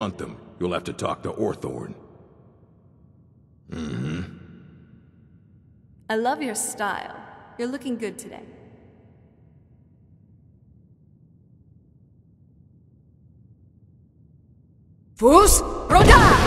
hunt them, you'll have to talk to Orthorn. Mm-hmm. I love your style. You're looking good today. Fools, roll